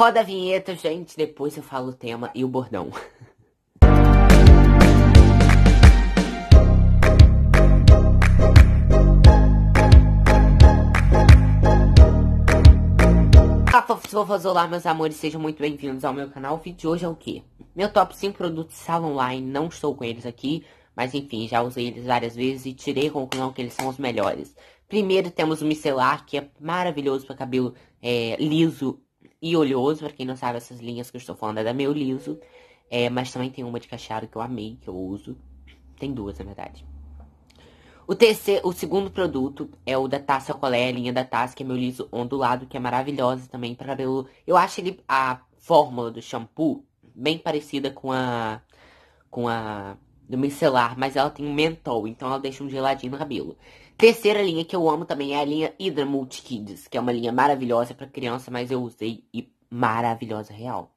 Roda a vinheta, gente. Depois eu falo o tema e o bordão. Olá meus amores, sejam muito bem-vindos ao meu canal. O vídeo de hoje é o quê? Meu top 5 produtos de sala online, não estou com eles aqui, mas enfim, já usei eles várias vezes e tirei a conclusão que eles são os melhores. Primeiro temos o micelar, que é maravilhoso para cabelo é, liso e oleoso. Pra quem não sabe, essas linhas que eu estou falando é da Meu Liso. É, mas também tem uma de cacheado que eu amei, que eu uso. Tem duas, na verdade. O, terceiro, o segundo produto é o da Taça Colé, a linha da Taça, que é meu liso ondulado, que é maravilhosa também para cabelo. Eu acho ele, a fórmula do shampoo bem parecida com a com a do micelar, mas ela tem um mentol, então ela deixa um geladinho no cabelo. Terceira linha que eu amo também é a linha Hydra Multi Kids, que é uma linha maravilhosa para criança, mas eu usei e maravilhosa real.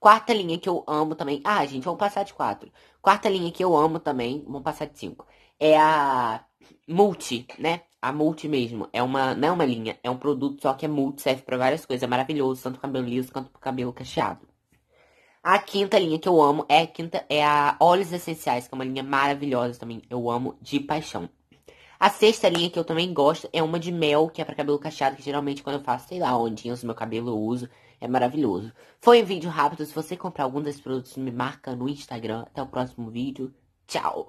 Quarta linha que eu amo também. Ah, gente, vamos passar de quatro. Quarta linha que eu amo também, vamos passar de cinco. É a Multi, né? A Multi mesmo. É uma, não é uma linha, é um produto só que é multi, serve para várias coisas. É maravilhoso, tanto cabelo liso quanto cabelo cacheado. A quinta linha que eu amo é a quinta é a Óleos Essenciais, que é uma linha maravilhosa também. Eu amo de paixão. A sexta linha que eu também gosto é uma de mel, que é para cabelo cacheado, que geralmente quando eu faço, sei lá, ondinhas no meu cabelo eu uso. É maravilhoso. Foi um vídeo rápido. Se você comprar algum desses produtos, me marca no Instagram. Até o próximo vídeo. Tchau!